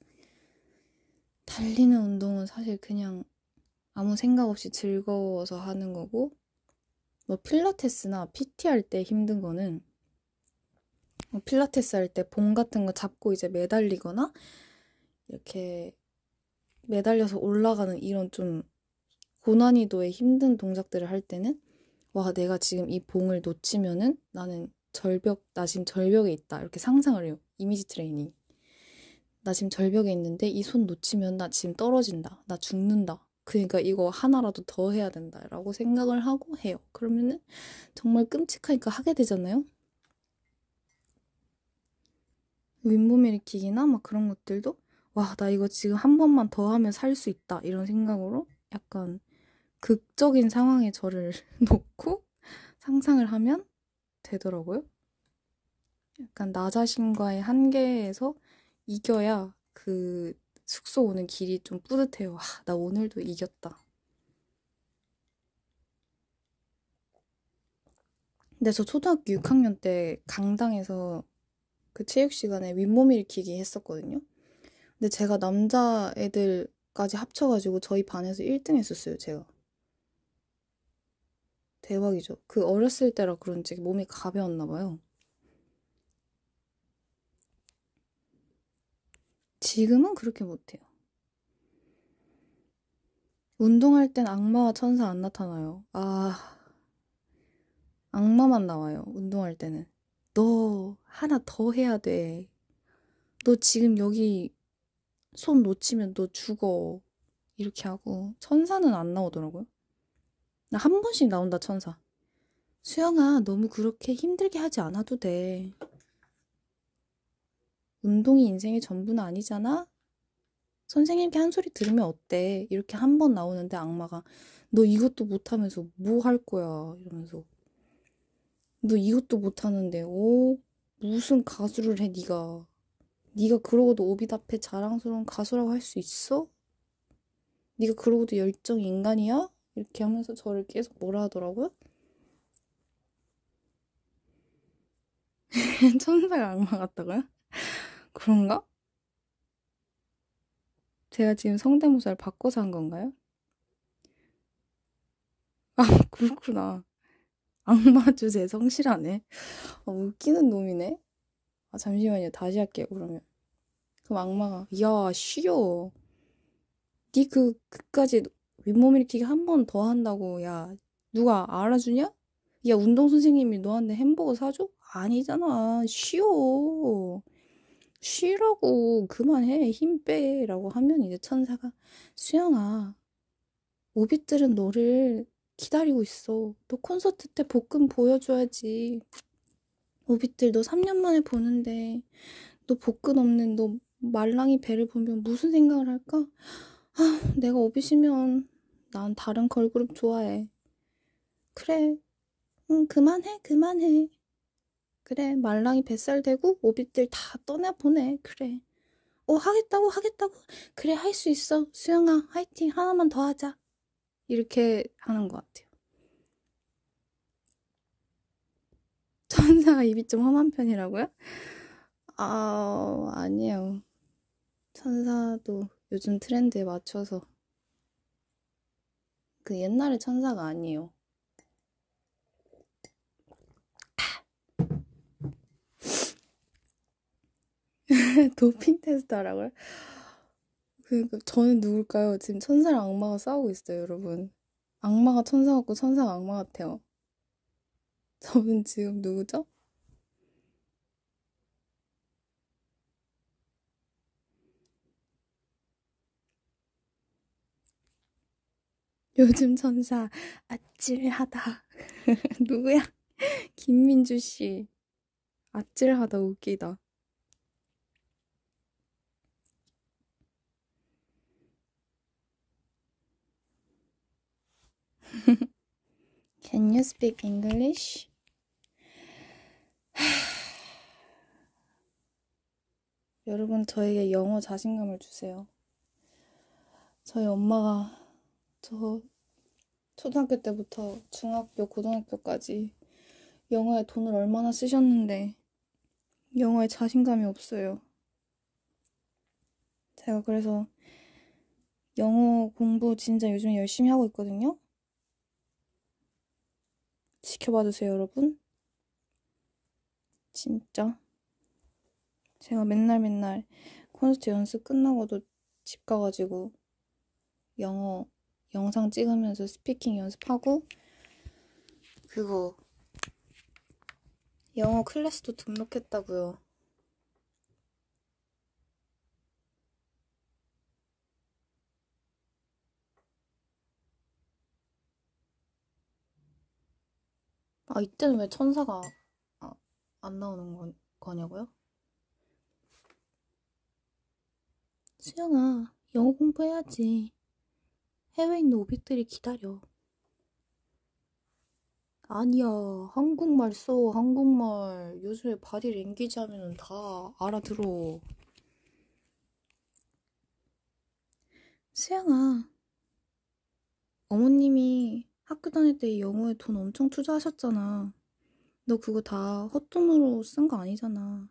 달리는 운동은 사실 그냥 아무 생각 없이 즐거워서 하는 거고 뭐 필라테스나 PT 할 때 힘든 거는 뭐 필라테스 할 때 봉 같은 거 잡고 이제 매달리거나 이렇게 매달려서 올라가는 이런 좀 고난이도의 힘든 동작들을 할 때는 와 내가 지금 이 봉을 놓치면은 나는 절벽 나 지금 절벽에 있다 이렇게 상상을 해요 이미지 트레이닝 나 지금 절벽에 있는데 이 손 놓치면 나 지금 떨어진다 나 죽는다 그러니까 이거 하나라도 더 해야 된다라고 생각을 하고 해요 그러면은 정말 끔찍하니까 하게 되잖아요 윗몸 일으키기나 막 그런 것들도 와 나 이거 지금 한 번만 더 하면 살 수 있다 이런 생각으로 약간 극적인 상황에 저를 놓고 상상을 하면 되더라고요. 약간 나 자신과의 한계에서 이겨야 그 숙소 오는 길이 좀 뿌듯해요. 아, 나 오늘도 이겼다. 근데 저 초등학교 6학년 때 강당에서 그 체육 시간에 윗몸 일으키기 했었거든요. 근데 제가 남자 애들까지 합쳐가지고 저희 반에서 1등 했었어요, 제가. 대박이죠. 그 어렸을 때라 그런지 몸이 가벼웠나 봐요. 지금은 그렇게 못해요. 운동할 땐 악마와 천사 안 나타나요. 아, 악마만 나와요. 운동할 때는. 너 하나 더 해야 돼. 너 지금 여기 손 놓치면 너 죽어. 이렇게 하고. 천사는 안 나오더라고요. 나한 번씩 나온다, 천사. 수영아, 너무 그렇게 힘들게 하지 않아도 돼. 운동이 인생의 전부는 아니잖아? 선생님께 한 소리 들으면 어때? 이렇게 한 번 나오는데 악마가 너 이것도 못하면서 뭐 할 거야? 이러면서 너 이것도 못하는데 오 어? 무슨 가수를 해 네가 네가 그러고도 오비답해 자랑스러운 가수라고 할 수 있어? 네가 그러고도 열정 인간이야? 이렇게 하면서 저를 계속 뭐라 하더라고요. 천사가 악마 같다고요? 그런가? 제가 지금 성대모사를 바꿔서 한 건가요? 아, 그렇구나. 악마 주제 성실하네. 아, 웃기는 놈이네. 아, 잠시만요. 다시 할게요, 그러면. 그럼 악마가, 야, 쉬어. 니그 네 그까지 윗몸 일으키기 한 번 더 한다고 야 누가 알아주냐? 야 운동 선생님이 너한테 햄버거 사줘? 아니잖아 쉬워 쉬라고 그만해 힘 빼라고 하면 이제 천사가 수영아 오빛들은 너를 기다리고 있어 너 콘서트 때 복근 보여줘야지 오빛들 너 3년 만에 보는데 너 복근 없는 너 말랑이 배를 보면 무슨 생각을 할까? 아, 내가 오빛이면 난 다른 걸그룹 좋아해. 그래. 응, 그만해, 그만해. 그래, 말랑이 뱃살 대고 오빛들 다 떠내보내. 그래. 어, 하겠다고, 하겠다고. 그래, 할 수 있어. 수영아, 화이팅. 하나만 더 하자. 이렇게 하는 것 같아요. 천사가 입이 좀 험한 편이라고요? 아, 아니에요. 천사도 요즘 트렌드에 맞춰서 그 옛날의 천사가 아니에요. 도핑 테스트 하라고요? 그러니까 저는 누굴까요? 지금 천사랑 악마가 싸우고 있어요, 여러분. 악마가 천사 같고 천사가 악마 같아요. 저는 지금 누구죠? 요즘 천사 아찔하다. 누구야? 김민주 씨. 아찔하다 웃기다. 캔유 스 y 잉글리쉬? 여러분 저에게 영어 자신감을 주세요. 저희 엄마가 저 초등학교 때부터 중학교, 고등학교까지 영어에 돈을 얼마나 쓰셨는데 영어에 자신감이 없어요. 제가 그래서 영어 공부 진짜 요즘 열심히 하고 있거든요. 지켜봐 주세요, 여러분. 진짜. 제가 맨날 맨날 콘서트 연습 끝나고도 집 가가지고 영어 영상 찍으면서 스피킹 연습하고 그거 영어 클래스도 등록했다고요. 아, 이때는 왜 천사가 아, 안 나오는 거, 거냐고요? 수영아, 영어 공부해야지. 해외에 있는 오빛들이 기다려. 아니야, 한국말 써, 한국말. 요즘에 바디 랭귀지 하면 다 알아들어. 수영아, 어머님이 학교 다닐 때 영어에 돈 엄청 투자하셨잖아. 너 그거 다 헛돈으로 쓴 거 아니잖아.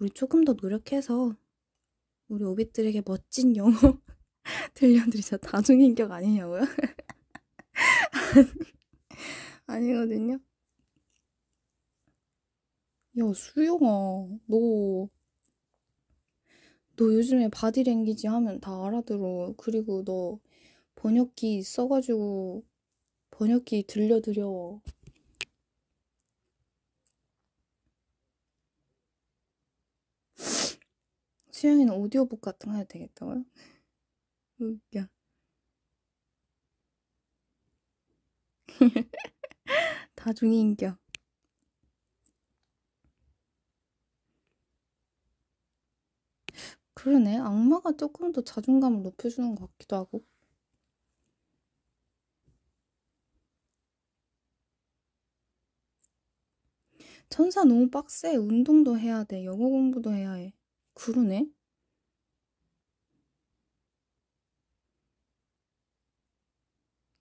우리 조금 더 노력해서 우리 오빛들에게 멋진 영어 들려드리자 다중인격 아니냐고요? 아니, 거든요 야, 수영아, 너, 너 요즘에 바디랭귀지 하면 다 알아들어. 그리고 너 번역기 써가지고 번역기 들려드려. 수영이는 오디오북 같은 거 해도 되겠다고요? 웃겨. 다중이 인격. 그러네. 악마가 조금 더 자존감을 높여주는 것 같기도 하고. 천사 너무 빡세. 운동도 해야 돼. 영어 공부도 해야 해. 그러네.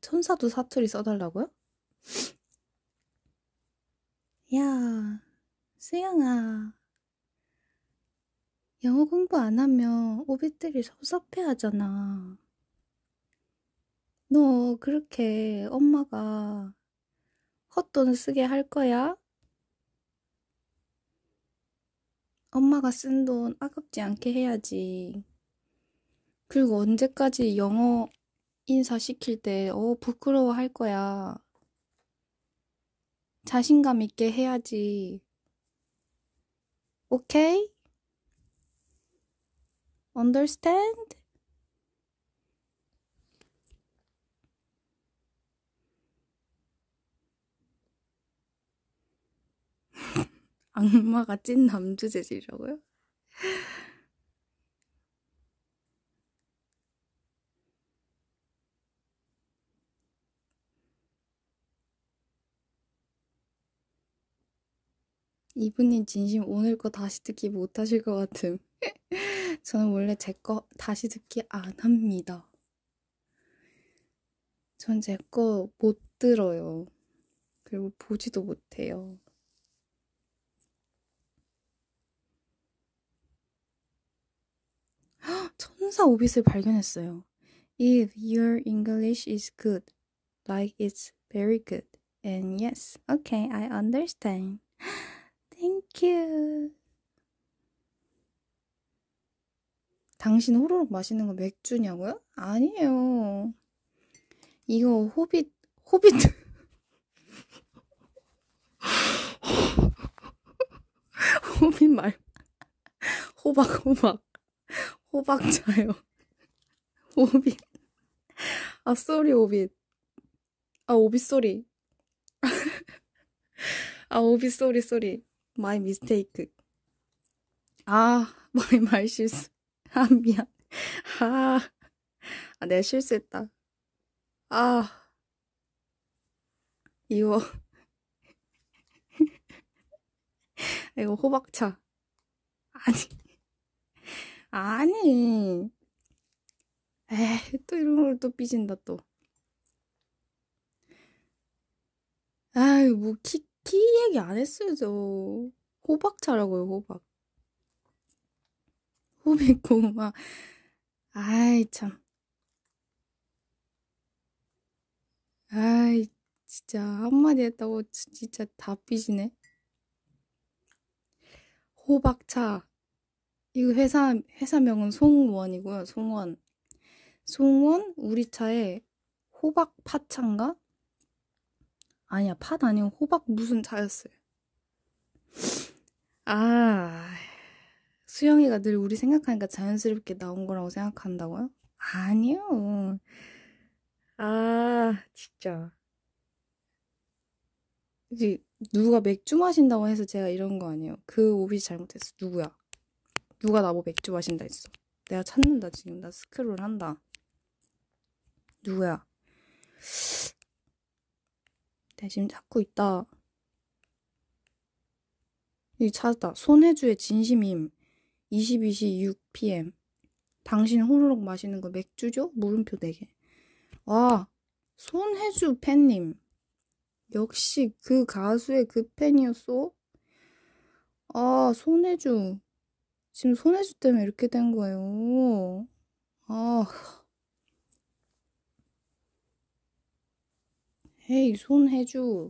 천사도 사투리 써달라고요? 야, 수영아. 영어 공부 안 하면 오빛들이 섭섭해 하잖아. 너 그렇게 엄마가 헛돈 쓰게 할 거야? 엄마가 쓴 돈 아깝지 않게 해야지. 그리고 언제까지 영어 인사시킬 때, 어, 부끄러워 할 거야. 자신감 있게 해야지. 오케이? Understand? 악마가 찐 남주 제질이라고요 이분님 진심 오늘 거 다시 듣기 못하실 것 같음. 저는 원래 제 거 다시 듣기 안 합니다. 전 제 거 못 들어요. 그리고 보지도 못해요. 천사 오빛을 발견했어요. If your English is good, like it's very good, and yes, okay, I understand. 큐. 당신 호로록 마시는 거 맥주냐고요? 아니에요. 이거 호빗, 호빗. 호빗 말. 호박, 호박. 호박자요 호빗. 아, 쏘리, 호빗 아, 오빗, 쏘리. 아, 오빗, 쏘리, 쏘리. 마이 미스테이크. 아, 마이 말 실수. 아, 미안. 아, 아 내가 실수했다. 아, 이거. 이거 호박차. 아니. 아니. 에이, 또 이런 걸 또 삐진다, 또. 아유, 뭐, 키, 티 얘기 안 했어요. 호박차라고요, 호박. 호빗고막 아이, 참. 아이, 진짜 한마디 했다고 진짜 다 삐지네. 호박차. 이거 회사, 회사명은 송원이고요, 송원. 송원, 우리 차에 호박파차인가? 아니야, 팥 아니고 호박 무슨 자였어요 아, 수영이가 늘 우리 생각하니까 자연스럽게 나온 거라고 생각한다고요? 아니요. 아, 진짜. 이제 누가 맥주 마신다고 해서 제가 이런 거 아니에요. 그 오빛이 잘못했어. 누구야? 누가 나보고 맥주 마신다 했어. 내가 찾는다, 지금. 나 스크롤 한다. 누구야? 대신 찾고 있다. 이 찾았다. 손혜주의 진심임. 22시 6pm. 당신 호로록 마시는 거 맥주죠? 물음표 4개. 와, 손혜주 팬님. 역시 그 가수의 그 팬이었소? 아, 손혜주. 지금 손혜주 때문에 이렇게 된 거예요. 아. 에이 손해주아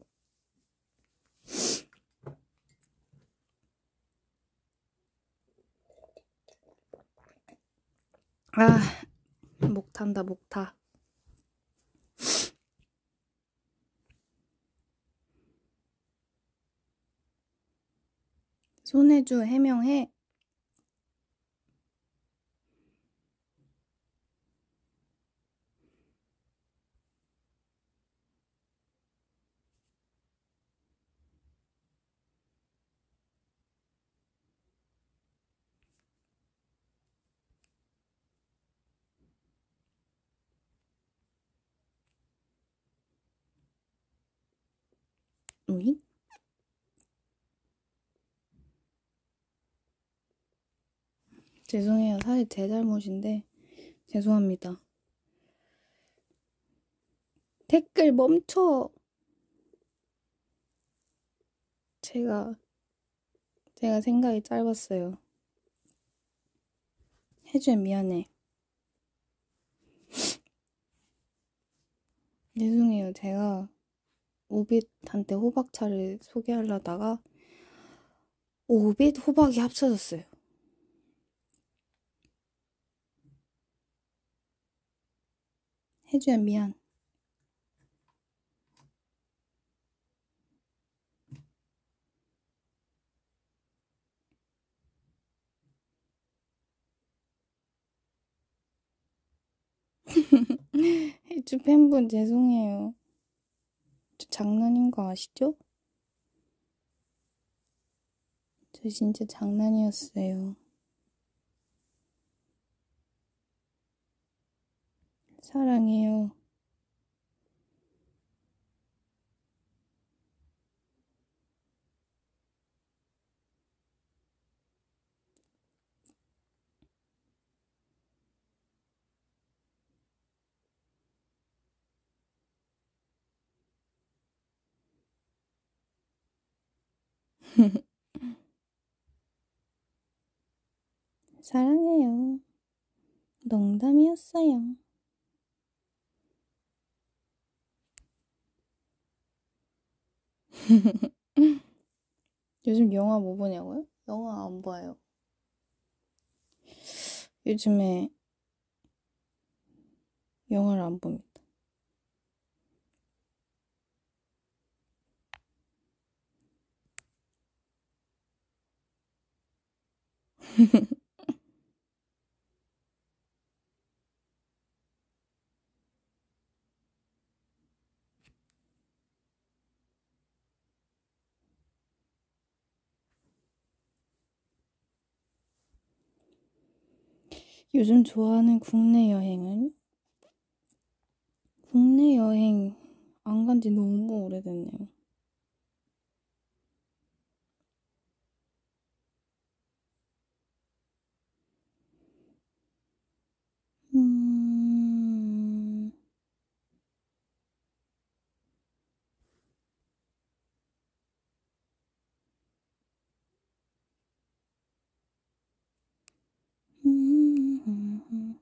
목탄다 목 타 손해주 해명해 오잉? 죄송해요. 사실 제 잘못인데 죄송합니다. 댓글 멈춰. 제가 제가 생각이 짧았어요. 해주야 미안해. 죄송해요. 제가 오빛한테 호박차를 소개하려다가 오빛 호박이 합쳐졌어요. 해주야 미안. 해주 팬분 죄송해요. 장난인 거 아시죠? 저 진짜 장난이었어요. 사랑해요. 사랑해요. 농담이었어요. 요즘 영화 뭐 보냐고요? 영화 안 봐요. 요즘에 영화를 안 봅니다. 요즘 좋아하는 국내 여행은? 국내 여행 안 간지 너무 오래됐네요. 음.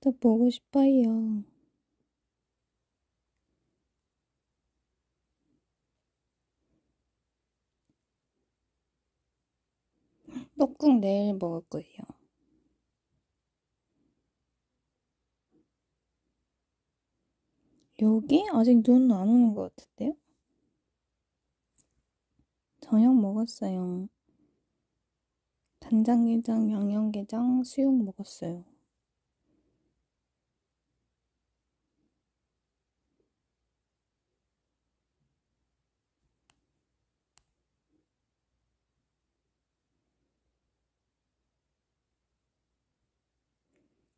짜 보고 싶어요. 떡국 내일 먹을 거예요. 여기? 아직 눈 안 오는 것 같은데요? 저녁 먹었어요. 간장게장, 양념게장, 수육 먹었어요.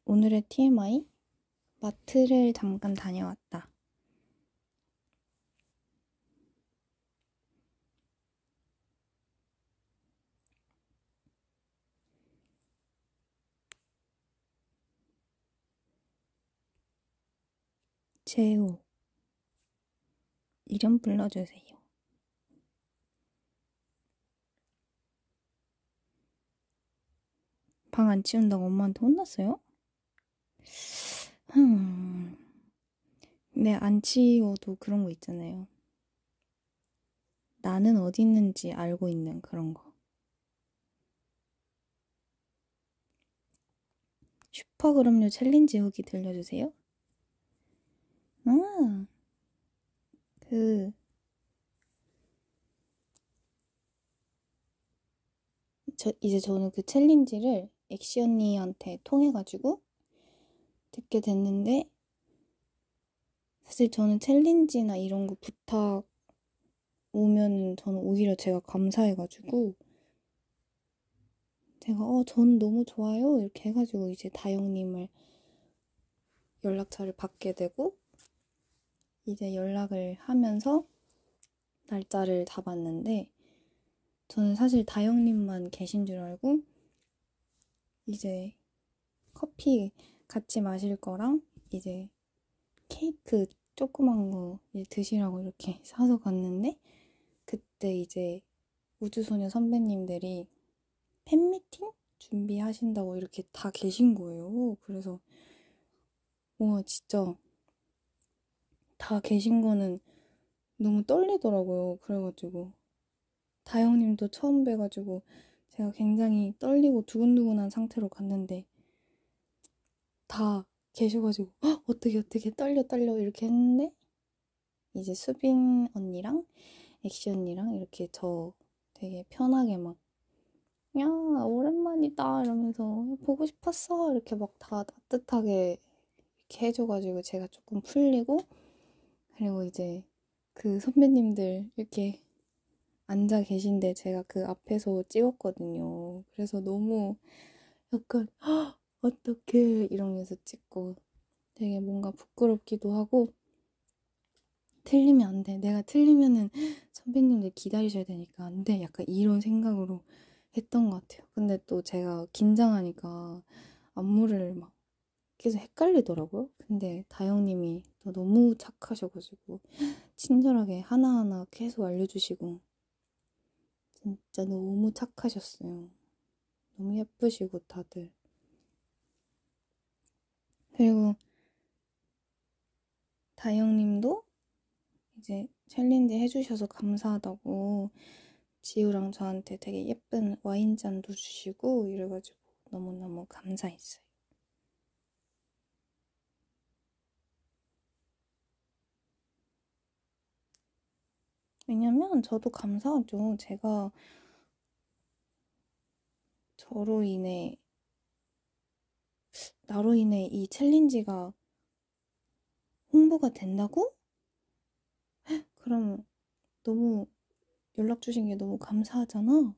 오늘의 TMI? 마트를 잠깐 다녀왔다. 최우 이름 불러주세요. 방 안 치운다고 엄마한테 혼났어요? 흠. 근안 네, 치워도 그런 거 있잖아요. 나는 어디 있는지 알고 있는 그런 거. 슈퍼그럼요 챌린지 후기 들려주세요. 음. 그, 저, 이제 저는 그 챌린지를 엑시 언니한테 통해가지고 듣게 됐는데, 사실 저는 챌린지나 이런 거 부탁 오면은 저는 오히려 제가 감사해가지고, 제가, 어, 전 너무 좋아요. 이렇게 해가지고 이제 다영님을 연락처를 받게 되고, 이제 연락을 하면서 날짜를 잡았는데 저는 사실 다영님만 계신 줄 알고 이제 커피 같이 마실 거랑 이제 케이크 조그만 거 드시라고 이렇게 사서 갔는데 그때 이제 우주소녀 선배님들이 팬미팅 준비하신다고 이렇게 다 계신 거예요. 그래서 와 진짜 다 계신 거는 너무 떨리더라고요. 그래가지고. 다영님도 처음 뵈가지고 제가 굉장히 떨리고 두근두근한 상태로 갔는데 다 계셔가지고 어떻게 어떻게 떨려 떨려 이렇게 했는데 이제 수빈 언니랑 액션 언니랑 이렇게 저 되게 편하게 막 야, 오랜만이다 이러면서 보고 싶었어 이렇게 막 다 따뜻하게 이렇게 해줘가지고 제가 조금 풀리고 그리고 이제 그 선배님들 이렇게 앉아 계신데 제가 그 앞에서 찍었거든요. 그래서 너무 약간 어떻게 이러면서 찍고 되게 뭔가 부끄럽기도 하고 틀리면 안 돼. 내가 틀리면은 선배님들 기다리셔야 되니까 안 돼. 약간 이런 생각으로 했던 것 같아요. 근데 또 제가 긴장하니까 안무를 막 계속 헷갈리더라고요. 근데 다영님이 너무 착하셔가지고 친절하게 하나하나 계속 알려주시고 진짜 너무 착하셨어요. 너무 예쁘시고 다들. 그리고 다영님도 이제 챌린지 해주셔서 감사하다고 지우랑 저한테 되게 예쁜 와인잔도 주시고 이래가지고 너무너무 감사했어요. 왜냐면 저도 감사하죠. 제가 저로 인해, 나로 인해 이 챌린지가 홍보가 된다고? 그럼 너무 연락 주신 게 너무 감사하잖아.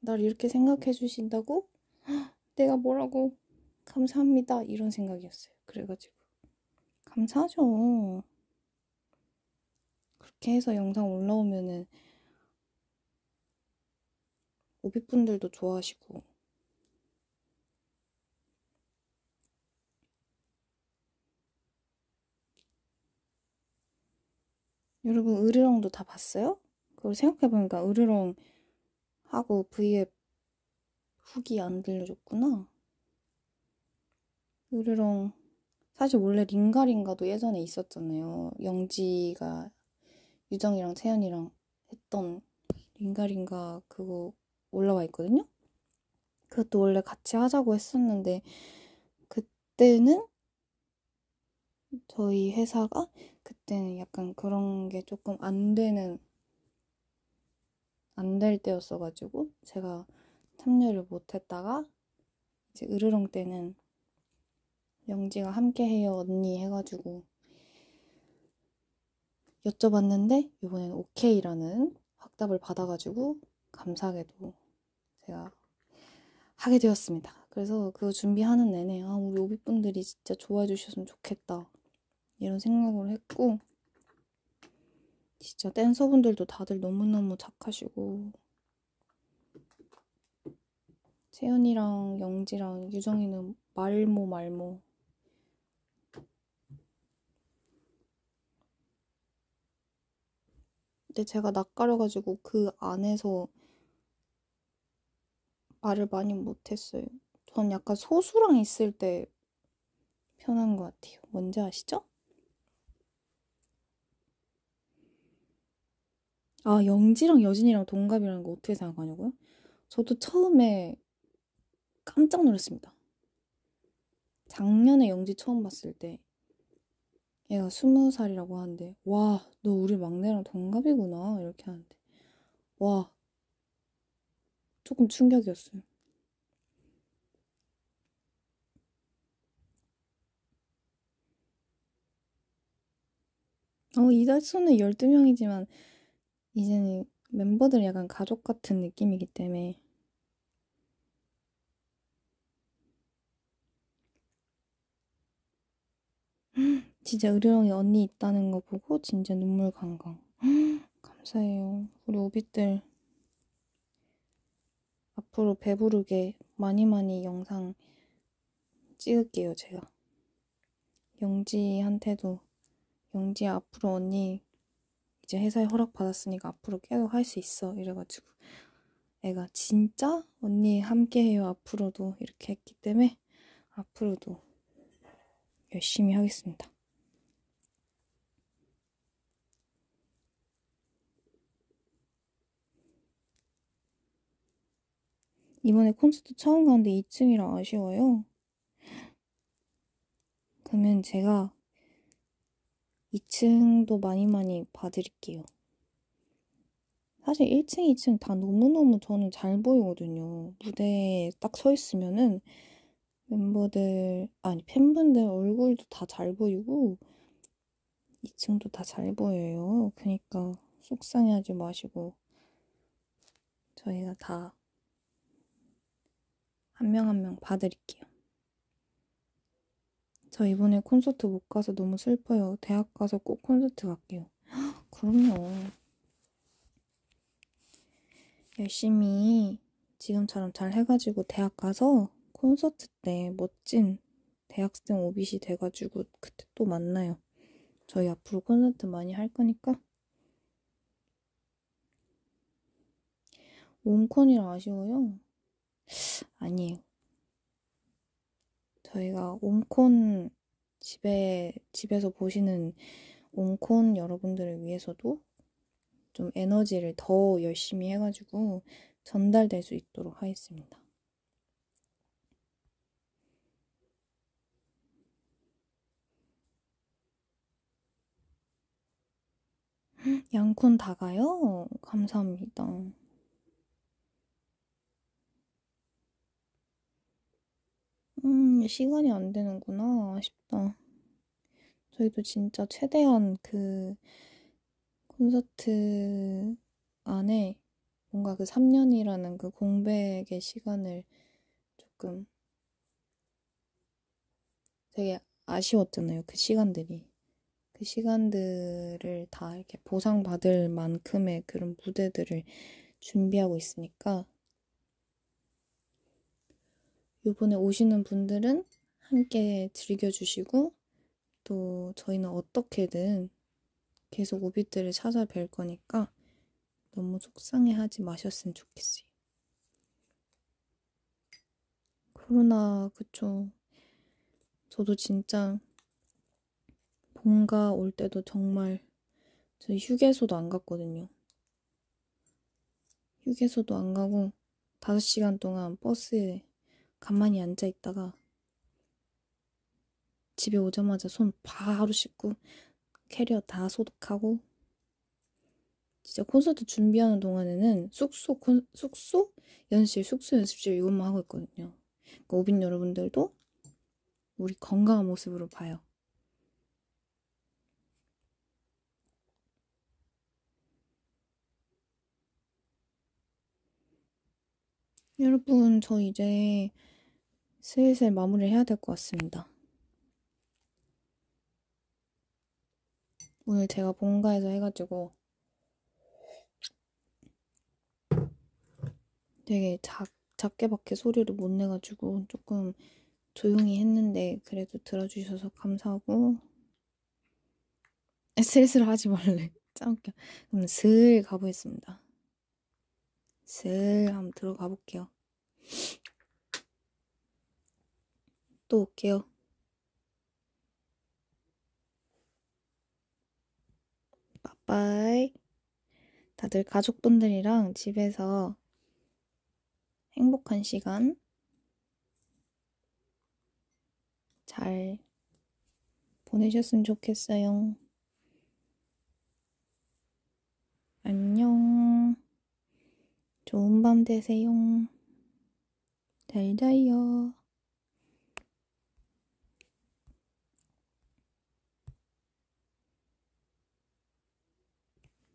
날 이렇게 생각해 주신다고? 내가 뭐라고? 감사합니다. 이런 생각이었어요. 그래가지고. 감사하죠. 그렇게 해서 영상 올라오면은 오비분들도 좋아하시고 여러분 으르렁도 다 봤어요? 그걸 생각해보니까 으르렁 하고 브이앱 후기 안 들려줬구나. 으르렁 사실 원래 링가링가도 예전에 있었잖아요. 영지가 유정이랑 채연이랑 했던 링가링가 그거 올라와 있거든요. 그것도 원래 같이 하자고 했었는데 그때는 저희 회사가 그때는 약간 그런 게 조금 안 되는 안 될 때였어가지고 제가 참여를 못했다가 이제 으르렁 때는 영지가 함께해요 언니 해가지고 여쭤봤는데 이번에는 오케이라는 확답을 받아가지고 감사하게도 제가 하게 되었습니다. 그래서 그거 준비하는 내내 아 우리 오비분들이 진짜 좋아해 주셨으면 좋겠다 이런 생각을 했고 진짜 댄서분들도 다들 너무너무 착하시고 채연이랑 영지랑 유정이는 말모 말모 근데 제가 낯가려가지고 그 안에서 말을 많이 못했어요. 전 약간 소수랑 있을 때 편한 것 같아요. 뭔지 아시죠? 아, 영지랑 여진이랑 동갑이라는 거 어떻게 생각하냐고요? 저도 처음에 깜짝 놀랐습니다. 작년에 영지 처음 봤을 때 얘가 스무 살이라고 하는데 와 너 우리 막내랑 동갑이구나 이렇게 하는데 와 조금 충격이었어요. 어, 이달수는 12명이지만 이제는 멤버들 약간 가족 같은 느낌이기 때문에 진짜 의료랑이 언니 있다는 거 보고 진짜 눈물 강강. 감사해요. 우리 오빛들 앞으로 배부르게 많이 많이 영상 찍을게요, 제가. 영지한테도 영지 앞으로 언니 이제 회사에 허락 받았으니까 앞으로 계속 할 수 있어 이래가지고 애가 진짜 언니 함께해요 앞으로도 이렇게 했기 때문에 앞으로도 열심히 하겠습니다. 이번에 콘서트 처음 가는데 2층이라 아쉬워요. 그러면 제가 2층도 많이 많이 봐드릴게요. 사실 1층, 2층 다 너무너무 저는 잘 보이거든요. 무대에 딱 서 있으면은 멤버들, 아니, 팬분들 얼굴도 다 잘 보이고 2층도 다 잘 보여요. 그니까 속상해하지 마시고 저희가 다 한명한명 봐드릴게요. 저 이번에 콘서트 못 가서 너무 슬퍼요. 대학 가서 꼭 콘서트 갈게요. 그럼요. 열심히 지금처럼 잘 해가지고 대학 가서 콘서트 때 멋진 대학생 오빛이 돼가지고 그때 또 만나요. 저희 앞으로 콘서트 많이 할 거니까. 온콘이라 아쉬워요. 아니에요. 저희가 옴콘 집에, 집에서 보시는 옴콘 여러분들을 위해서도 좀 에너지를 더 열심히 해가지고 전달될 수 있도록 하겠습니다. 양콘 다 가요? 감사합니다. 음, 시간이 안 되는구나. 싶다 저희도 진짜 최대한 그 콘서트 안에 뭔가 그 3년이라는 그 공백의 시간을 조금 되게 아쉬웠잖아요. 그 시간들이. 그 시간들을 다 이렇게 보상받을 만큼의 그런 무대들을 준비하고 있으니까 요번에 오시는 분들은 함께 즐겨주시고 또 저희는 어떻게든 계속 오빛들을 찾아뵐 거니까 너무 속상해하지 마셨으면 좋겠어요. 코로나 그쵸. 저도 진짜 본가 올 때도 정말 저 휴게소도 안 갔거든요. 휴게소도 안 가고 5시간 동안 버스에 가만히 앉아 있다가 집에 오자마자 손 바로 씻고 캐리어 다 소독하고 진짜 콘서트 준비하는 동안에는 숙소 콘, 숙소 연습실 숙소 연습실 이것만 하고 있거든요. 그러니까 오빈 여러분들도 우리 건강한 모습으로 봐요. 여러분, 저 이제 슬슬 마무리를 해야 될 것 같습니다. 오늘 제가 본가에서 해가지고 되게 작, 작게밖에 소리를 못 내가지고 조금 조용히 했는데 그래도 들어주셔서 감사하고 슬슬 하지 말래 짱 웃겨 그럼 슬 가보겠습니다 슬 한번 들어가 볼게요 또 올게요. 빠빠이 다들 가족분들이랑 집에서 행복한 시간 잘 보내셨으면 좋겠어요. 안녕. 좋은 밤 되세요. 잘 자요.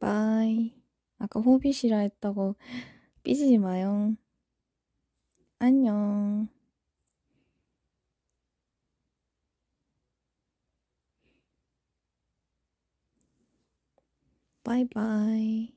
빠이. 아까 호빗이라 했다고 삐지지 마요. 안녕. 바이바이.